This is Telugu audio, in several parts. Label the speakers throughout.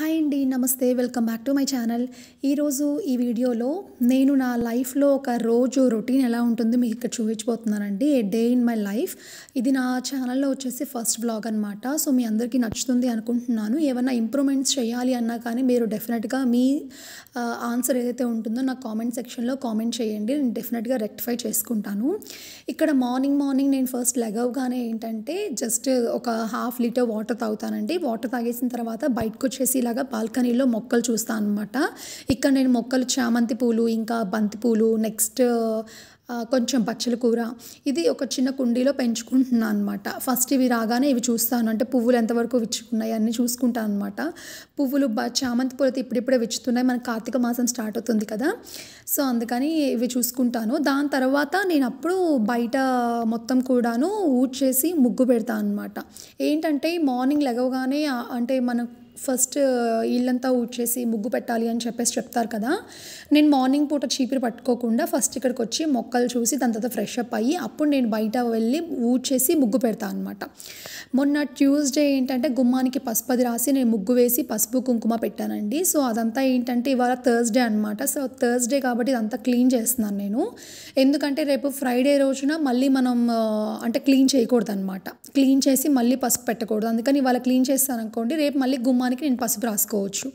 Speaker 1: హాయ్ అండి నమస్తే welcome back to my channel ఈరోజు ఈ వీడియోలో నేను నా లైఫ్లో ఒక రోజు రొటీన్ ఎలా ఉంటుంది మీకు ఇక్కడ చూపించబోతున్నానండి a day in my life ఇది నా ఛానల్లో వచ్చేసి ఫస్ట్ బ్లాగ్ అనమాట సో మీ అందరికీ నచ్చుతుంది అనుకుంటున్నాను ఏమైనా ఇంప్రూవ్మెంట్స్ చేయాలి అన్నా కానీ మీరు డెఫినెట్గా మీ ఆన్సర్ ఏదైతే ఉంటుందో నా కామెంట్ సెక్షన్లో కామెంట్ చేయండి నేను డెఫినెట్గా రెక్టిఫై చేసుకుంటాను ఇక్కడ మార్నింగ్ మార్నింగ్ నేను ఫస్ట్ లెగవగానే ఏంటంటే జస్ట్ ఒక హాఫ్ లీటర్ వాటర్ తాగుతానండి వాటర్ తాగేసిన తర్వాత బయటకు వచ్చేసి ఇలా ఇలాగా బాల్కనీలో మొక్కలు చూస్తాను అనమాట ఇక్కడ నేను మొక్కలు చామంతి పూలు ఇంకా బంతి పూలు నెక్స్ట్ కొంచెం పచ్చల కూర ఇది ఒక చిన్న కుండీలో పెంచుకుంటున్నాను అనమాట ఫస్ట్ ఇవి రాగానే ఇవి చూస్తాను అంటే పువ్వులు ఎంతవరకు విచ్చుకున్నాయి అన్నీ చూసుకుంటాను అనమాట పువ్వులు చామంతి పూలతో ఇప్పుడిప్పుడే విచ్చుతున్నాయి మన కార్తీక మాసం స్టార్ట్ అవుతుంది కదా సో అందుకని ఇవి చూసుకుంటాను దాని తర్వాత నేను అప్పుడు బయట మొత్తం కూడాను ఊడ్చేసి ముగ్గు పెడతాను అనమాట ఏంటంటే మార్నింగ్ లెగవగానే అంటే మనకు ఫస్ట్ ఇల్లంతా ఊడ్చేసి ముగ్గు పెట్టాలి అని చెప్పేసి చెప్తారు కదా నేను మార్నింగ్ పూట చీపిరి పట్టుకోకుండా ఫస్ట్ ఇక్కడికి వచ్చి మొక్కలు చూసి దాని తర్వాత ఫ్రెష్ అప్ అయ్యి అప్పుడు నేను బయట వెళ్ళి ఊడ్చేసి ముగ్గు పెడతాను అనమాట మొన్న ట్యూస్డే ఏంటంటే గుమ్మానికి పసుపది రాసి నేను ముగ్గు వేసి పసుపు కుంకుమ పెట్టానండి సో అదంతా ఏంటంటే ఇవాళ థర్స్డే అనమాట సో థర్స్డే కాబట్టి ఇదంతా క్లీన్ చేస్తున్నాను నేను ఎందుకంటే రేపు ఫ్రైడే రోజున మళ్ళీ మనం అంటే క్లీన్ చేయకూడదు అనమాట క్లీన్ చేసి మళ్ళీ పసుపు పెట్టకూడదు అందుకని ఇవాళ క్లీన్ చేస్తాను అనుకోండి రేపు మళ్ళీ గుమ్మానికి మొత్తానికి నేను పసుపు రాసుకోవచ్చు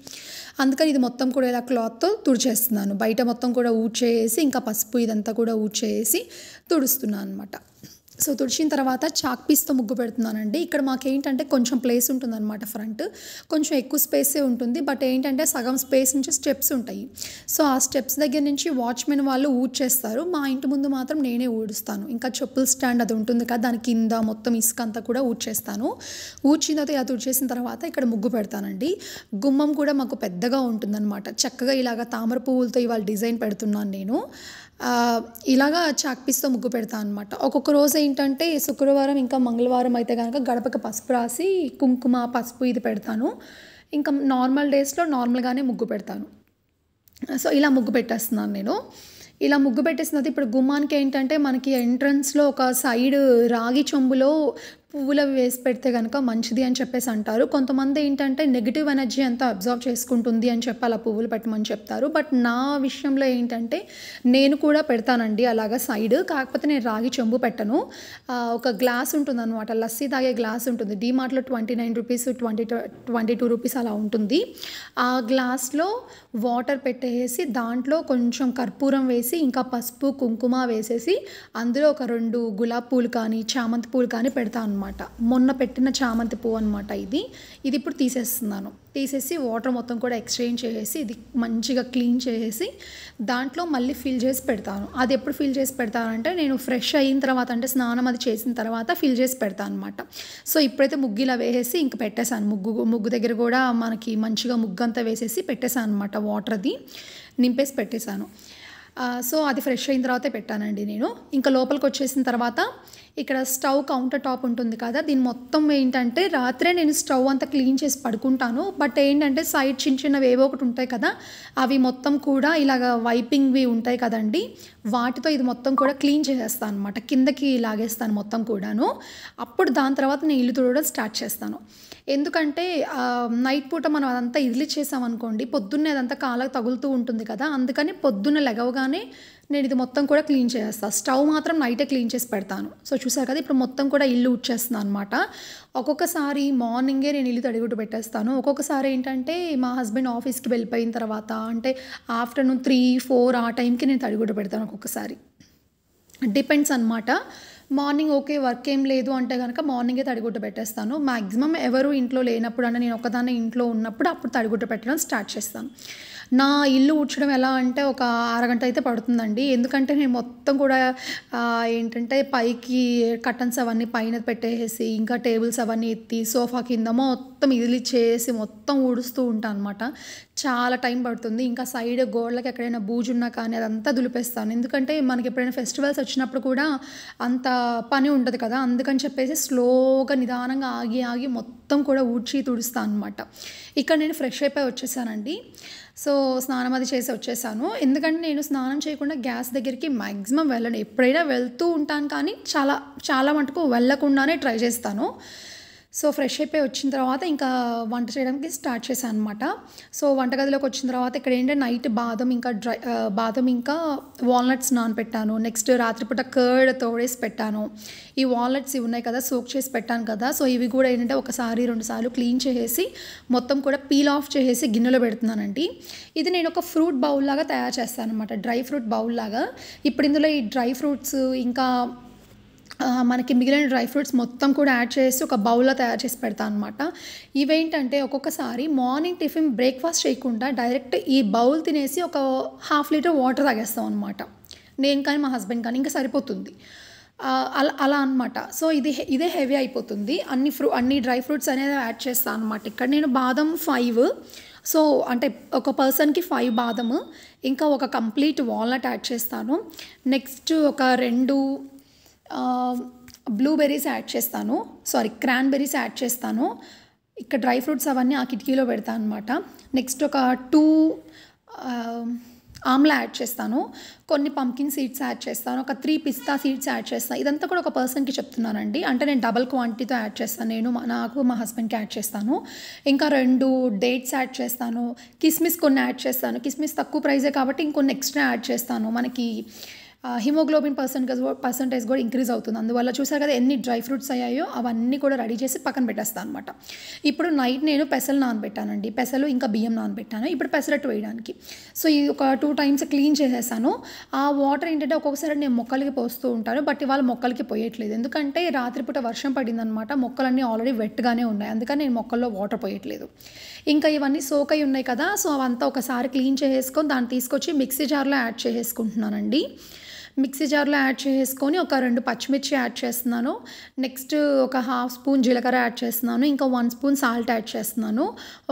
Speaker 1: అందుకని ఇది మొత్తం కూడా ఇలా క్లాత్తో తుడిచేస్తున్నాను బయట మొత్తం కూడా ఊడ్చేసి ఇంకా పసుపు ఇదంతా కూడా ఊడ్చేసి తుడుస్తున్నాను అనమాట సో తుడిచిన తర్వాత చాక్ పీస్తో ముగ్గు పెడుతున్నానండి ఇక్కడ మాకు ఏంటంటే కొంచెం ప్లేస్ ఉంటుందన్నమాట ఫ్రంట్ కొంచెం ఎక్కువ స్పేసే ఉంటుంది బట్ ఏంటంటే సగం స్పేస్ నుంచి స్టెప్స్ ఉంటాయి సో ఆ స్టెప్స్ దగ్గర నుంచి వాచ్మెన్ వాళ్ళు ఊడ్చేస్తారు మా ఇంటి ముందు మాత్రం నేనే ఊడుస్తాను ఇంకా చెప్పుల స్టాండ్ అది ఉంటుంది కదా దాని కింద మొత్తం ఇసుక అంతా కూడా ఊడ్చేస్తాను ఊడ్చిన తర్వాత ఇలా తుడిచేసిన తర్వాత ఇక్కడ ముగ్గు పెడతానండి గుమ్మం కూడా మాకు పెద్దగా ఉంటుందన్నమాట చక్కగా ఇలాగ తామర పువ్వులతో ఇవాళ డిజైన్ పెడుతున్నాను నేను ఇలాగా చాక్పీస్తో ముగ్గు పెడతాను అనమాట ఒక్కొక్క రోజు ఏంటంటే శుక్రవారం ఇంకా మంగళవారం అయితే కనుక గడపకి పసుపు రాసి కుంకుమ పసుపు ఇది పెడతాను ఇంకా నార్మల్ డేస్లో నార్మల్గానే ముగ్గు పెడతాను సో ఇలా ముగ్గు పెట్టేస్తున్నాను నేను ఇలా ముగ్గు పెట్టేస్తున్నది ఇప్పుడు గుమ్మానికి ఏంటంటే మనకి ఎంట్రన్స్లో ఒక సైడ్ రాగి చెంబులో పువ్వులు అవి వేసి పెడితే కనుక మంచిది అని చెప్పేసి అంటారు కొంతమంది ఏంటంటే నెగిటివ్ ఎనర్జీ అంతా అబ్జర్వ్ చేసుకుంటుంది అని చెప్పి అలా పువ్వులు పెట్టమని చెప్తారు బట్ నా విషయంలో ఏంటంటే నేను కూడా పెడతానండి అలాగ సైడ్ కాకపోతే నేను రాగి చెంబు పెట్టను ఒక గ్లాస్ ఉంటుంది అనమాట లస్సీ తాగే గ్లాస్ ఉంటుంది డీమార్ట్లో twenty nine rupees twenty twenty two rupees అలా ఉంటుంది ఆ గ్లాస్లో వాటర్ పెట్టేసి దాంట్లో కొంచెం కర్పూరం వేసి ఇంకా పసుపు కుంకుమ వేసేసి అందులో ఒక రెండు గులాబ్ పూలు కానీ చామంతి పూలు కానీ పెడతాను అనమాట అనమాట మొన్న పెట్టిన చామంతి పువ్వు అనమాట ఇది ఇది ఇప్పుడు తీసేస్తున్నాను తీసేసి వాటర్ మొత్తం కూడా ఎక్స్చేంజ్ చేసేసి ఇది మంచిగా క్లీన్ చేసేసి దాంట్లో మళ్ళీ ఫిల్ చేసి పెడతాను అది ఎప్పుడు ఫిల్ చేసి పెడతానంటే నేను ఫ్రెష్ అయిన తర్వాత అంటే స్నానం అది చేసిన తర్వాత ఫిల్ చేసి పెడతాను అనమాట సో ఇప్పుడైతే ముగ్గు ఇలా వేసేసి ఇంక పెట్టేశాను ముగ్గు ముగ్గు దగ్గర కూడా మనకి మంచిగా ముగ్గు అంతా వేసేసి పెట్టేశాను అనమాట వాటర్ది నింపేసి పెట్టేశాను సో అది ఫ్రెష్ అయిన తర్వాతే పెట్టానండి నేను ఇంకా లోపలికి వచ్చేసిన తర్వాత ఇక్కడ స్టవ్ కౌంటర్ టాప్ ఉంటుంది కదా దీని మొత్తం ఏంటంటే రాత్రే నేను స్టవ్ అంతా క్లీన్ చేసి పడుకుంటాను బట్ ఏంటంటే సైడ్ చిన్న చిన్నవి ఏవో ఒకటి ఉంటాయి కదా అవి మొత్తం కూడా ఇలాగ వైపింగ్వి ఉంటాయి కదండి వాటితో ఇది మొత్తం కూడా క్లీన్ చేసేస్తాను అనమాట కిందకి లాగేస్తాను మొత్తం కూడాను అప్పుడు దాని తర్వాత నేను ఇల్లు తుడవడం స్టార్ట్ చేస్తాను ఎందుకంటే నైట్ పూట మనం అదంతా ఇదిలి చేసామనుకోండి పొద్దున్నే అదంతా కాలకు తగులుతూ ఉంటుంది కదా అందుకని పొద్దున్న లెగవగానే నేను ఇది మొత్తం కూడా క్లీన్ చేస్తాను స్టవ్ మాత్రం నైటే క్లీన్ చేసి పెడతాను సో చూసారు కదా ఇప్పుడు మొత్తం కూడా ఇల్లు ఉచ్చేస్తున్నాను అనమాట ఒక్కొక్కసారి మార్నింగే నేను ఇల్లు తడిగుట్టు పెట్టేస్తాను ఒక్కొక్కసారి ఏంటంటే మా హస్బెండ్ ఆఫీస్కి వెళ్ళిపోయిన తర్వాత అంటే ఆఫ్టర్నూన్ త్రీ ఫోర్ ఆ టైంకి నేను తడిగుట్టు పెడతాను ఒక్కొక్కసారి డిపెండ్స్ అనమాట మార్నింగ్ ఓకే వర్క్ ఏం లేదు అంటే కనుక మార్నింగే తడిగుడ్డ పెట్టేస్తాను మ్యాక్సిమం ఎవరు ఇంట్లో లేనప్పుడు అంటే నేను ఒకదాన్ని ఇంట్లో ఉన్నప్పుడు అప్పుడు తడిగుడ్డ పెట్టడం స్టార్ట్ చేస్తాను నా ఇల్లు ఊడ్చడం ఎలా అంటే ఒక అరగంట అయితే పడుతుందండి ఎందుకంటే నేను మొత్తం కూడా ఏంటంటే పైకి కర్టన్స్ అవన్నీ పైన పెట్టేసి ఇంకా టేబుల్స్ అవన్నీ ఎత్తి సోఫా కింద మొత్తం ఇదిలి చేసి మొత్తం ఊడుస్తూ ఉంటాను అనమాట చాలా టైం పడుతుంది ఇంకా సైడ్ గోడలకు ఎక్కడైనా బూజున్నా కానీ అదంతా దులిపేస్తాను ఎందుకంటే మనకి ఎప్పుడైనా ఫెస్టివల్స్ వచ్చినప్పుడు కూడా అంత పని ఉండదు కదా అందుకని చెప్పేసి స్లోగా నిదానంగా ఆగి ఆగి మొత్తం కూడా ఊడ్చి తుడుస్తాను అనమాట ఇక్కడ నేను ఫ్రెష్ అయిపోయి వచ్చేసానండి సో స్నానం అది చేసి వచ్చేసాను ఎందుకంటే నేను స్నానం చేయకుండా గ్యాస్ దగ్గరికి మ్యాక్సిమం వెళ్ళను ఎప్పుడైనా వెళ్తూ ఉంటాను కానీ చాలా చాలా మటుకు వెళ్ళకుండానే ట్రై చేస్తాను సో ఫ్రెష్ అయిపోయి వచ్చిన తర్వాత ఇంకా వంట చేయడానికి స్టార్ట్ చేశాను అనమాట సో వంటగదిలోకి వచ్చిన తర్వాత ఇక్కడ ఏంటంటే నైట్ బాదం ఇంకా డ్రై బాదం ఇంకా వాల్నట్స్ పెట్టాను నెక్స్ట్ రాత్రిపూట కర్డ్ తోడేసి పెట్టాను ఈ వాల్నట్స్ ఇవి ఉన్నాయి కదా సోక్ చేసి పెట్టాను కదా సో ఇవి కూడా ఏంటంటే ఒకసారి రెండుసార్లు క్లీన్ చేసేసి మొత్తం కూడా పీల్ ఆఫ్ చేసేసి గిన్నెలో పెడుతున్నానండి ఇది నేను ఒక ఫ్రూట్ బౌల్ లాగా తయారు చేస్తాను అనమాట డ్రై ఫ్రూట్ బౌల్ లాగా ఇప్పుడు ఇందులో ఈ డ్రై ఫ్రూట్స్ ఇంకా మనకి మిగిలిన డ్రై ఫ్రూట్స్ మొత్తం కూడా యాడ్ చేసి ఒక బౌల్లో తయారు చేసి పెడతాను అనమాట ఇవేంటంటే ఒక్కొక్కసారి మార్నింగ్ టిఫిన్ బ్రేక్ఫాస్ట్ చేయకుండా డైరెక్ట్ ఈ బౌల్ తినేసి ఒక హాఫ్ లీటర్ వాటర్ తాగేస్తాం అనమాట నేను కానీ మా హస్బెండ్ కానీ ఇంకా సరిపోతుంది అలా అలా అనమాట సో ఇది ఇదే హెవీ అయిపోతుంది అన్ని ఫ్రూ అన్ని డ్రై ఫ్రూట్స్ అనేది యాడ్ చేస్తాను అనమాట ఇక్కడ నేను బాదం ఫైవ్ సో అంటే ఒక పర్సన్కి ఫైవ్ బాదము ఇంకా ఒక కంప్లీట్ వాల్నట్ యాడ్ చేస్తాను నెక్స్ట్ ఒక రెండు బ్లూబెర్రీస్ యాడ్ చేస్తాను సారీ క్రాన్బెర్రీస్ యాడ్ చేస్తాను ఇక్కడ డ్రై ఫ్రూట్స్ అవన్నీ ఆ కిటికీలో పెడతాను అనమాట నెక్స్ట్ ఒక టూ ఆమ్లా యాడ్ చేస్తాను కొన్ని పంకిన్ సీడ్స్ యాడ్ చేస్తాను ఒక త్రీ పిస్తా సీడ్స్ యాడ్ చేస్తాను ఇదంతా కూడా ఒక పర్సన్కి చెప్తున్నానండి అంటే నేను డబల్ క్వాంటిటీతో యాడ్ చేస్తాను నేను నాకు మా హస్బెండ్కి యాడ్ చేస్తాను ఇంకా రెండు డేట్స్ యాడ్ చేస్తాను కిస్మిస్ కొన్ని యాడ్ చేస్తాను కిస్మిస్ తక్కువ ప్రైజే కాబట్టి ఇంకొన్ని ఎక్స్ట్రా యాడ్ చేస్తాను మనకి హిమోగ్లోబిన్ పర్సెంటేజ్ పర్సంటేజ్ కూడా ఇంక్రీజ్ అవుతుంది అందువల్ల చూసారు కదా ఎన్ని డ్రై ఫ్రూట్స్ అయ్యాయో అవన్నీ కూడా రెడీ చేసి పక్కన పెట్టేస్తాను అనమాట ఇప్పుడు నైట్ నేను పెసలు నానబెట్టానండి పెసలు ఇంకా బియ్యం నానబెట్టాను ఇప్పుడు పెసరట్టు వేయడానికి సో ఇది ఒక టూ టైమ్స్ క్లీన్ చేసేసాను ఆ వాటర్ ఏంటంటే ఒక్కొక్కసారి నేను మొక్కలకి పోస్తూ ఉంటాను బట్ ఇవాళ మొక్కలకి పోయట్లేదు ఎందుకంటే రాత్రిపూట వర్షం పడిందనమాట మొక్కలన్నీ ఆల్రెడీ వెట్గానే ఉన్నాయి అందుకని నేను మొక్కల్లో వాటర్ పోయట్లేదు ఇంకా ఇవన్నీ సోక్ అయి ఉన్నాయి కదా సో అవంతా ఒకసారి క్లీన్ చేసేసుకొని దాన్ని తీసుకొచ్చి మిక్సీ జార్లో యాడ్ చేసేసుకుంటున్నానండి మిక్సీ జార్లో యాడ్ చేసుకొని ఒక రెండు పచ్చిమిర్చి యాడ్ చేస్తున్నాను నెక్స్ట్ ఒక హాఫ్ స్పూన్ జీలకర్ర యాడ్ చేస్తున్నాను ఇంకా వన్ స్పూన్ సాల్ట్ యాడ్ చేస్తున్నాను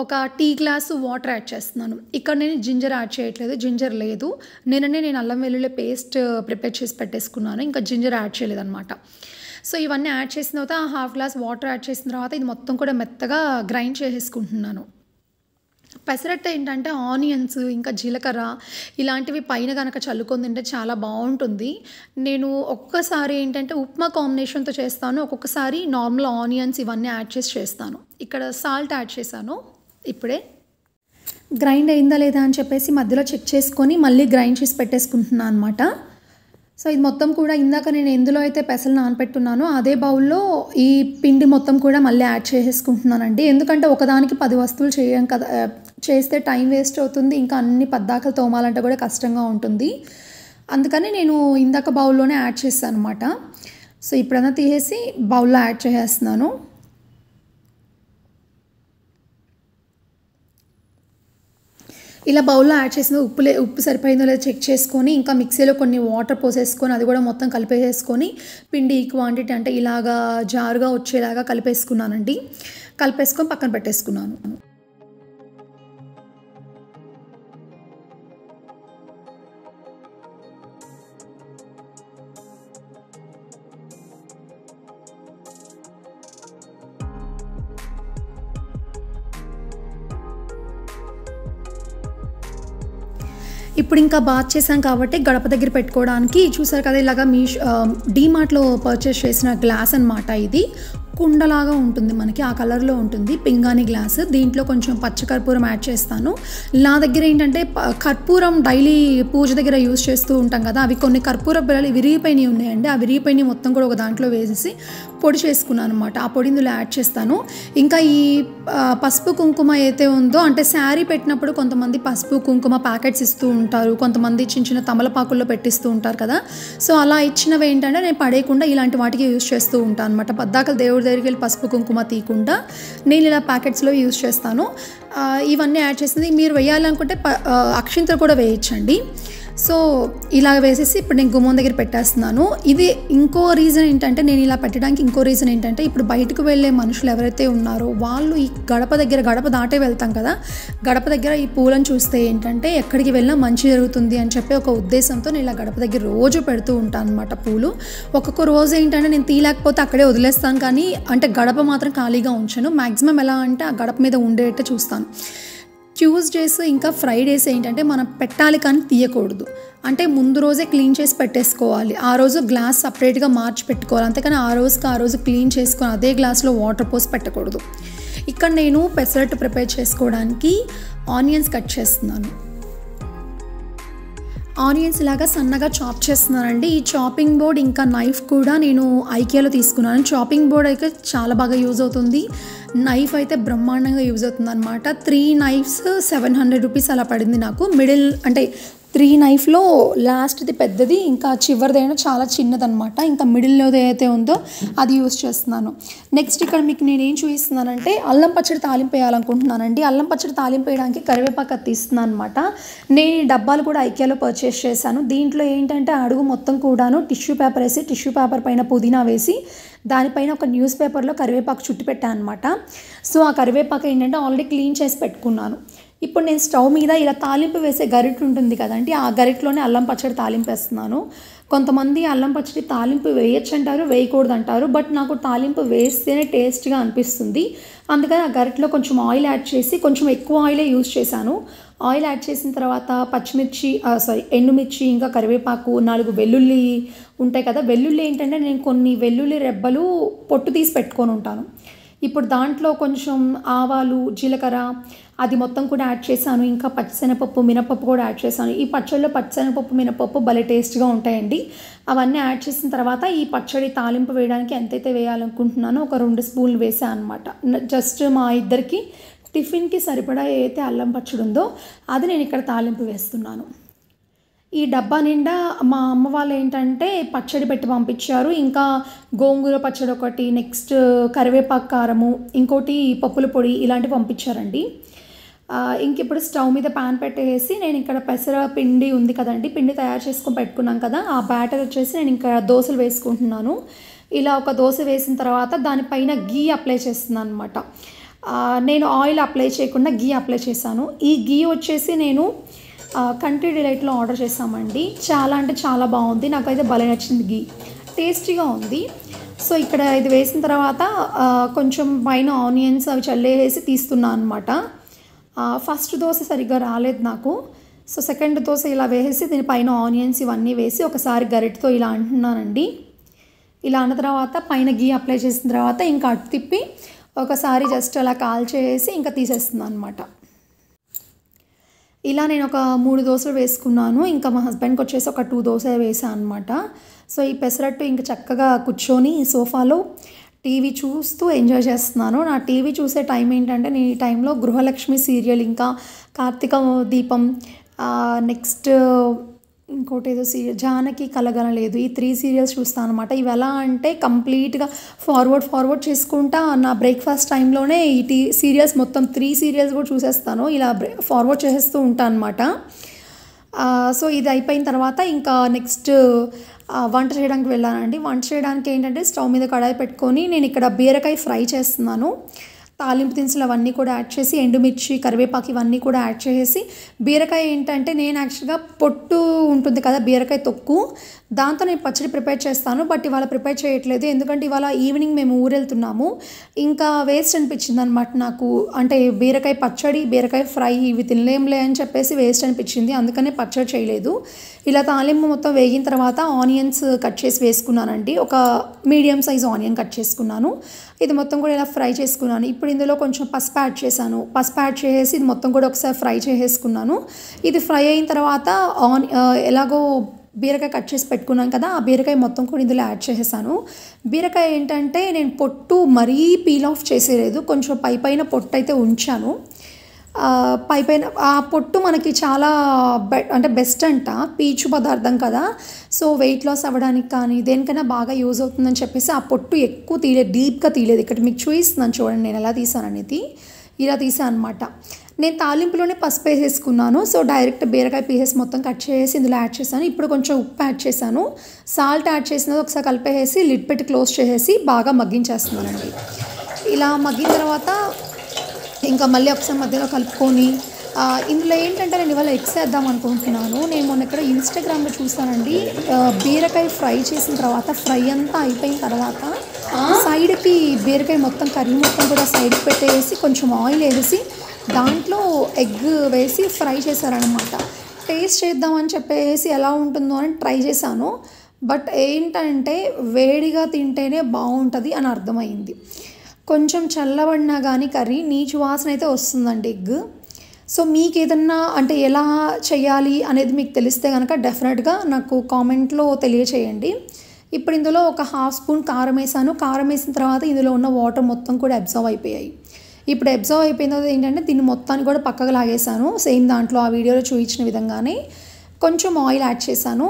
Speaker 1: ఒక టీ గ్లాసు వాటర్ యాడ్ చేస్తున్నాను ఇక్కడ నేను జింజర్ యాడ్ చేయట్లేదు జింజర్ లేదు నేననే నేను అల్లం వెల్లుల్లి పేస్ట్ ప్రిపేర్ చేసి పెట్టేసుకున్నాను ఇంకా జింజర్ యాడ్ చేయలేదన్నమాట సో ఇవన్నీ యాడ్ చేసిన తర్వాత హాఫ్ గ్లాస్ వాటర్ యాడ్ చేసిన తర్వాత ఇది మొత్తం కూడా మెత్తగా గ్రైండ్ చేసేసుకుంటున్నాను పెసరట్ట ఏంటంటే ఆనియన్స్ ఇంకా జీలకర్ర ఇలాంటివి పైన కనుక చల్లుకొని తింటే చాలా బాగుంటుంది నేను ఒక్కసారి ఏంటంటే ఉప్మా కాంబినేషన్తో చేస్తాను ఒక్కొక్కసారి నార్మల్ ఆనియన్స్ ఇవన్నీ యాడ్ చేసి చేస్తాను ఇక్కడ సాల్ట్ యాడ్ చేశాను ఇప్పుడే గ్రైండ్ అయిందా లేదా అని చెప్పేసి మధ్యలో చెక్ చేసుకొని మళ్ళీ గ్రైండ్ చేసి పెట్టేసుకుంటున్నాను అనమాట సో ఇది మొత్తం కూడా ఇందాక నేను ఎందులో అయితే పెసలు నానపెట్టున్నానో అదే బౌల్లో ఈ పిండి మొత్తం కూడా మళ్ళీ యాడ్ చేసేసుకుంటున్నానండి ఎందుకంటే ఒకదానికి పది వస్తువులు చేయం కదా చేస్తే టైం వేస్ట్ అవుతుంది ఇంకా అన్ని పద్దాకలు తోమాలంటే కూడా కష్టంగా ఉంటుంది అందుకని నేను ఇందాక బౌల్లోనే యాడ్ చేస్తాను అనమాట సో ఇప్పుడన్నా తీసేసి బౌల్లో యాడ్ చేసేస్తున్నాను ఇలా బౌల్లో యాడ్ చేసిన ఉప్పు లే ఉప్పు సరిపోయిందో లేదో చెక్ చేసుకొని ఇంకా మిక్సీలో కొన్ని వాటర్ పోసేసుకొని అది కూడా మొత్తం కలిపేసేసుకొని పిండి ఈ క్వాంటిటీ అంటే ఇలాగా జారుగా వచ్చేలాగా కలిపేసుకున్నానండి కలిపేసుకొని పక్కన పెట్టేసుకున్నాను ఇప్పుడు ఇంకా బాత్ చేసాం కాబట్టి గడప దగ్గర పెట్టుకోవడానికి చూసారు కదా ఇలాగా మీ డీమార్ట్లో పర్చేస్ చేసిన గ్లాస్ అనమాట ఇది కుండలాగా ఉంటుంది మనకి ఆ కలర్లో ఉంటుంది పింగాణి గ్లాస్ దీంట్లో కొంచెం పచ్చ కర్పూరం యాడ్ చేస్తాను నా దగ్గర ఏంటంటే కర్పూరం డైలీ పూజ దగ్గర యూజ్ చేస్తూ ఉంటాం కదా అవి కొన్ని కర్పూర బిళ్ళలు విరిగిపోయినవి ఉన్నాయండి ఆ విరిగిపోయినవి మొత్తం కూడా ఒక దాంట్లో వేసేసి పొడి చేసుకున్నాను అనమాట ఆ పొడి ఇందులో యాడ్ చేస్తాను ఇంకా ఈ పసుపు కుంకుమ అయితే ఉందో అంటే శారీ పెట్టినప్పుడు కొంతమంది పసుపు కుంకుమ ప్యాకెట్స్ ఇస్తూ ఉంటారు కొంతమంది చిన్న చిన్న తమలపాకుల్లో పెట్టిస్తూ ఉంటారు కదా సో అలా ఇచ్చినవి ఏంటంటే నేను పడేయకుండా ఇలాంటి వాటికి యూజ్ చేస్తూ ఉంటాను అనమాట పద్దాకలు దేవుడి దగ్గరికి వెళ్ళి పసుపు కుంకుమ తీయకుండా నేను ఇలా ప్యాకెట్స్లో యూజ్ చేస్తాను ఇవన్నీ యాడ్ చేసింది మీరు వేయాలనుకుంటే అక్షింతలు కూడా వేయించండి సో ఇలా వేసేసి ఇప్పుడు నేను గుమ్మం దగ్గర పెట్టేస్తున్నాను ఇది ఇంకో రీజన్ ఏంటంటే నేను ఇలా పెట్టడానికి ఇంకో రీజన్ ఏంటంటే ఇప్పుడు బయటకు వెళ్ళే మనుషులు ఎవరైతే ఉన్నారో వాళ్ళు ఈ గడప దగ్గర గడప దాటే వెళ్తాం కదా గడప దగ్గర ఈ పూలను చూస్తే ఏంటంటే ఎక్కడికి వెళ్ళినా మంచి జరుగుతుంది అని చెప్పి ఒక ఉద్దేశంతో నేను ఇలా గడప దగ్గర రోజు పెడుతూ ఉంటాను అనమాట పూలు ఒక్కొక్క రోజు ఏంటంటే నేను తీయలేకపోతే అక్కడే వదిలేస్తాను కానీ అంటే గడప మాత్రం ఖాళీగా ఉంచాను మ్యాక్సిమం ఎలా అంటే ఆ గడప మీద ఉండేటట్టు చూస్తాను ట్యూస్డేస్ ఇంకా ఫ్రైడేస్ ఏంటంటే మనం పెట్టాలి కానీ తీయకూడదు అంటే ముందు రోజే క్లీన్ చేసి పెట్టేసుకోవాలి ఆ రోజు గ్లాస్ సపరేట్గా మార్చి పెట్టుకోవాలి అంతేకాని ఆ రోజుకి ఆ రోజు క్లీన్ చేసుకొని అదే గ్లాస్లో వాటర్ పోసి పెట్టకూడదు ఇక్కడ నేను పెసరట్టు ప్రిపేర్ చేసుకోవడానికి ఆనియన్స్ కట్ చేస్తున్నాను ఆనియన్స్ ఇలాగా సన్నగా చాప్ చేస్తున్నానండి ఈ చాపింగ్ బోర్డ్ ఇంకా నైఫ్ కూడా నేను ఐకియాలో తీసుకున్నాను చాపింగ్ బోర్డ్ అయితే చాలా బాగా యూజ్ అవుతుంది నైఫ్ అయితే బ్రహ్మాండంగా యూజ్ అవుతుంది అనమాట three knives seven hundred rupees అలా పడింది నాకు మిడిల్ అంటే త్రీ నైఫ్లో లాస్ట్ది పెద్దది ఇంకా చివరిదైనా చాలా చిన్నది అనమాట ఇంకా మిడిల్లో ఏదైతే ఉందో అది యూస్ చేస్తున్నాను నెక్స్ట్ ఇక్కడ మీకు నేను ఏం చూపిస్తున్నానంటే అల్లం పచ్చడి తాలింపు వేయాలనుకుంటున్నానండి అల్లం పచ్చడి తాలింపు వేయడానికి కరివేపాకు తీస్తున్నాను అనమాట నేను ఈ డబ్బాలు కూడా ఐక్యాలో పర్చేస్ చేశాను దీంట్లో ఏంటంటే అడుగు మొత్తం కూడాను టిష్యూ పేపర్ వేసి టిష్యూ పేపర్ పైన పుదీనా వేసి దానిపైన ఒక న్యూస్ పేపర్లో కరివేపాకు చుట్టి పెట్టాను అనమాట సో ఆ కరివేపాకు ఏంటంటే ఆల్రెడీ క్లీన్ చేసి పెట్టుకున్నాను ఇప్పుడు నేను స్టవ్ మీద ఇలా తాలింపు వేసే గరిట ఉంటుంది కదండి ఆ గరిటలోనే అల్లం పచ్చడి తాలింపు వేస్తున్నాను కొంతమంది అల్లం పచ్చడి తాలింపు వేయచ్చు అంటారు వేయకూడదు అంటారు బట్ నాకు తాలింపు వేస్తేనే టేస్ట్గా అనిపిస్తుంది అందుకని ఆ గరిటలో కొంచెం ఆయిల్ యాడ్ చేసి కొంచెం ఎక్కువ ఆయిలే యూజ్ చేశాను ఆయిల్ యాడ్ చేసిన తర్వాత పచ్చిమిర్చి సారీ ఎండుమిర్చి ఇంకా కరివేపాకు నాలుగు వెల్లుల్లి ఉంటాయి కదా వెల్లుల్లి ఏంటంటే నేను కొన్ని వెల్లుల్లి రెబ్బలు పొట్టు తీసి పెట్టుకొని ఉంటాను ఇప్పుడు దాంట్లో కొంచెం ఆవాలు జీలకర్ర అది మొత్తం కూడా యాడ్ చేశాను ఇంకా పచ్చిశనగపప్పు మినపప్పు కూడా యాడ్ చేశాను ఈ పచ్చడిలో పచ్చిశనగపప్పు మినపప్పు భలే టేస్ట్గా ఉంటాయండి అవన్నీ యాడ్ చేసిన తర్వాత ఈ పచ్చడి తాలింపు వేయడానికి ఎంతైతే వేయాలనుకుంటున్నానో ఒక రెండు స్పూన్లు వేసాను అనమాట జస్ట్ మా ఇద్దరికి టిఫిన్కి సరిపడా ఏదైతే అల్లం పచ్చడి ఉందో అది నేను ఇక్కడ తాలింపు వేస్తున్నాను ఈ డబ్బా నిండా మా అమ్మ వాళ్ళు ఏంటంటే పచ్చడి పెట్టి పంపించారు ఇంకా గోంగూర పచ్చడి ఒకటి నెక్స్ట్ కరివేపాకు కారము ఇంకోటి పప్పుల పొడి ఇలాంటివి పంపించారండి ఇంక ఇప్పుడు స్టవ్ మీద పాన్ పెట్టేసి నేను ఇక్కడ పెసర పిండి ఉంది కదండి పిండి తయారు చేసుకొని పెట్టుకున్నాం కదా ఆ బ్యాటర్ వచ్చేసి నేను ఇంకా దోశలు వేసుకుంటున్నాను ఇలా ఒక దోశ వేసిన తర్వాత దానిపైన గీ అప్లై చేస్తున్నాను అనమాట నేను ఆయిల్ అప్లై చేయకుండా గీ అప్లై చేశాను ఈ గీ వచ్చేసి నేను కంట్రీ డిలైట్లో ఆర్డర్ చేసామండి చాలా అంటే చాలా బాగుంది నాకైతే భలే నచ్చింది గీ టేస్టీగా ఉంది సో ఇక్కడ ఇది వేసిన తర్వాత కొంచెం పైన ఆనియన్స్ అవి చల్లేసి తీస్తున్నాను అనమాట ఫస్ట్ దోశ సరిగ్గా రాలేదు నాకు సో సెకండ్ దోశ ఇలా వేసి దీని పైన ఆనియన్స్ ఇవన్నీ వేసి ఒకసారి గరిటితో ఇలా అంటున్నానండి ఇలా అన్న తర్వాత పైన గీ అప్లై చేసిన తర్వాత ఇంకా అటు తిప్పి ఒకసారి జస్ట్ అలా కాల్ చేసి ఇంకా తీసేస్తుంది అనమాట ఇలా నేను ఒక మూడు దోశలు వేసుకున్నాను ఇంకా మా హస్బెండ్కి వచ్చేసి ఒక టూ దోశ వేసాను అనమాట సో ఈ పెసరట్టు ఇంకా చక్కగా కూర్చొని సోఫాలో టీవీ చూస్తూ ఎంజాయ్ చేస్తున్నాను నా టీవీ చూసే టైం ఏంటంటే నేను ఈ టైంలో గృహలక్ష్మి సీరియల్ ఇంకా కార్తీక దీపం నెక్స్ట్ ఇంకోటి ఏదో సీరియల్ జానకి లేదు ఈ త్రీ సీరియల్స్ చూస్తాను అనమాట ఇవి ఎలా అంటే కంప్లీట్గా ఫార్వర్డ్ ఫార్వర్డ్ చేసుకుంటా నా బ్రేక్ఫాస్ట్ టైంలోనే ఈ టీ సీరియల్స్ మొత్తం త్రీ సీరియల్స్ కూడా చూసేస్తాను ఇలా ఫార్వర్డ్ చేసేస్తూ ఉంటాను అనమాట సో ఇది అయిపోయిన తర్వాత ఇంకా నెక్స్ట్ వంట చేయడానికి వెళ్ళానండి వంట చేయడానికి ఏంటంటే స్టవ్ మీద కడాయి పెట్టుకొని నేను ఇక్కడ బీరకాయ ఫ్రై చేస్తున్నాను తాలింపు దినుసులు అవన్నీ కూడా యాడ్ చేసి ఎండుమిర్చి కరివేపాకు ఇవన్నీ కూడా యాడ్ చేసి బీరకాయ ఏంటంటే నేను యాక్చువల్గా పొట్టు ఉంటుంది కదా బీరకాయ తొక్కు దాంతో నేను పచ్చడి ప్రిపేర్ చేస్తాను బట్ ఇవాళ ప్రిపేర్ చేయట్లేదు ఎందుకంటే ఇవాళ ఈవినింగ్ మేము ఊరెళ్తున్నాము ఇంకా వేస్ట్ అనిపించింది అనమాట నాకు అంటే బీరకాయ పచ్చడి బీరకాయ ఫ్రై ఇవి తినలేంలే అని చెప్పేసి వేస్ట్ అనిపించింది అందుకనే పచ్చడి చేయలేదు ఇలా తాలింపు మొత్తం వేగిన తర్వాత ఆనియన్స్ కట్ చేసి వేసుకున్నానండి ఒక మీడియం సైజ్ ఆనియన్ కట్ చేసుకున్నాను ఇది మొత్తం కూడా ఇలా ఫ్రై చేసుకున్నాను ఇప్పుడు ఇందులో కొంచెం పసుపు యాడ్ చేశాను పసుపు యాడ్ చేసేసి ఇది మొత్తం కూడా ఒకసారి ఫ్రై చేసేసుకున్నాను ఇది ఫ్రై అయిన తర్వాత ఆన్ ఎలాగో బీరకాయ కట్ చేసి పెట్టుకున్నాను కదా ఆ బీరకాయ మొత్తం కూడా ఇందులో యాడ్ చేసేసాను బీరకాయ ఏంటంటే నేను పొట్టు మరీ పీల్ ఆఫ్ చేసేలేదు కొంచెం పై పైన పొట్టు అయితే ఉంచాను పై పైన ఆ పొట్టు మనకి చాలా బె అంటే బెస్ట్ అంట పీచు పదార్థం కదా సో వెయిట్ లాస్ అవ్వడానికి కానీ దేనికైనా బాగా యూజ్ అవుతుందని చెప్పేసి ఆ పొట్టు ఎక్కువ తీయలేదు డీప్గా తీయలేదు ఇక్కడ మీకు చూపిస్తున్నాను చూడండి నేను ఎలా తీసాను అనేది ఇలా తీసాను అనమాట నేను తాలింపులోనే పసుపు వేసేసుకున్నాను సో డైరెక్ట్ బీరకాయ పీసెస్ మొత్తం కట్ చేసి ఇందులో యాడ్ చేశాను ఇప్పుడు కొంచెం ఉప్పు యాడ్ చేశాను సాల్ట్ యాడ్ చేసినది ఒకసారి కలిపేసి లిడ్ పెట్టి క్లోజ్ చేసేసి బాగా మగ్గించేస్తున్నానండి ఇలా మగ్గిన తర్వాత ఇంకా మళ్ళీ ఒకసారి మధ్యలో కలుపుకొని ఇందులో ఏంటంటే నేను ఇవాళ ఎగ్స్ చేద్దాం అనుకుంటున్నాను నేను మొన్న ఇక్కడ ఇన్స్టాగ్రామ్లో చూసానండి బీరకాయ ఫ్రై చేసిన తర్వాత ఫ్రై అంతా అయిపోయిన తర్వాత సైడ్కి బీరకాయ మొత్తం కర్రీ మొత్తం కూడా సైడ్కి పెట్టేసి కొంచెం ఆయిల్ వేసి దాంట్లో ఎగ్ వేసి ఫ్రై చేశారనమాట టేస్ట్ చేద్దామని చెప్పేసి ఎలా ఉంటుందో అని ట్రై చేశాను బట్ ఏంటంటే వేడిగా తింటేనే బాగుంటుంది అని అర్థమైంది కొంచెం చల్లబడినా కానీ కర్రీ నీచు వాసన అయితే వస్తుందండి ఎగ్ సో మీకు ఏదన్నా అంటే ఎలా చేయాలి అనేది మీకు తెలిస్తే కనుక డెఫినెట్గా నాకు కామెంట్లో తెలియచేయండి ఇప్పుడు ఇందులో ఒక హాఫ్ స్పూన్ కారం వేసాను కారం వేసిన తర్వాత ఇందులో ఉన్న వాటర్ మొత్తం కూడా అబ్జర్వ్ అయిపోయాయి ఇప్పుడు అబ్జర్వ్ అయిపోయిన తర్వాత ఏంటంటే దీన్ని మొత్తాన్ని కూడా పక్కకు లాగేశాను సేమ్ దాంట్లో ఆ వీడియోలో చూపించిన విధంగానే కొంచెం ఆయిల్ యాడ్ చేశాను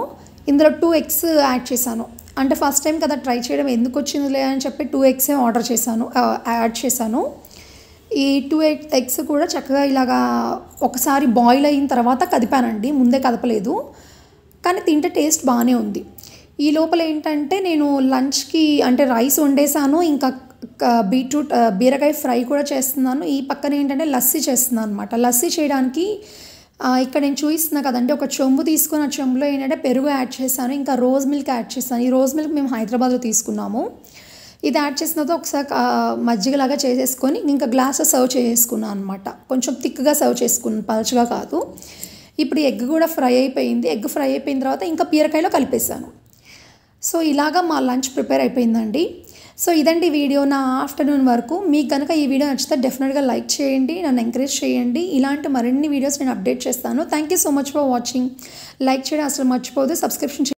Speaker 1: ఇందులో టూ ఎగ్స్ యాడ్ చేశాను అంటే ఫస్ట్ టైం కదా ట్రై చేయడం ఎందుకు వచ్చిందిలే అని చెప్పి టూ ఎగ్సే ఆర్డర్ చేశాను యాడ్ చేశాను ఈ టూ ఎగ్స్ కూడా చక్కగా ఇలాగా ఒకసారి బాయిల్ అయిన తర్వాత కదిపానండి ముందే కదపలేదు కానీ తింటే టేస్ట్ బాగానే ఉంది ఈ లోపల ఏంటంటే నేను లంచ్కి అంటే రైస్ వండేసాను ఇంకా బీట్రూట్ బీరకాయ ఫ్రై కూడా చేస్తున్నాను ఈ పక్కన ఏంటంటే లస్సీ చేస్తున్నాను అనమాట లస్సీ చేయడానికి ఇక్కడ నేను చూపిస్తున్నా కదండి ఒక చెంబు తీసుకొని ఆ చెంబులో ఏంటంటే పెరుగు యాడ్ చేశాను ఇంకా రోజ్ మిల్క్ యాడ్ చేశాను ఈ రోజ్ మిల్క్ మేము హైదరాబాద్లో తీసుకున్నాము ఇది యాడ్ చేసిన ఒకసారి మజ్జిగలాగా చేసేసుకొని ఇంకా గ్లాస్ సర్వ్ చేసుకున్నాను అనమాట కొంచెం థిక్గా సర్వ్ చేసుకున్నాను పలచగా కాదు ఇప్పుడు ఎగ్ కూడా ఫ్రై అయిపోయింది ఎగ్ ఫ్రై అయిపోయిన తర్వాత ఇంకా పీరకాయలో కలిపేశాను సో ఇలాగా మా లంచ్ ప్రిపేర్ అయిపోయిందండి సో ఇదండి వీడియో నా ఆఫ్టర్నూన్ వరకు మీకు కనుక ఈ వీడియో నచ్చితే డెఫినెట్గా లైక్ చేయండి నన్ను ఎంకరేజ్ చేయండి ఇలాంటి మరిన్ని వీడియోస్ నేను అప్డేట్ చేస్తాను thank you so much for watching like చేయడం అసలు మర్చిపోదు సబ్స్క్రిప్షన్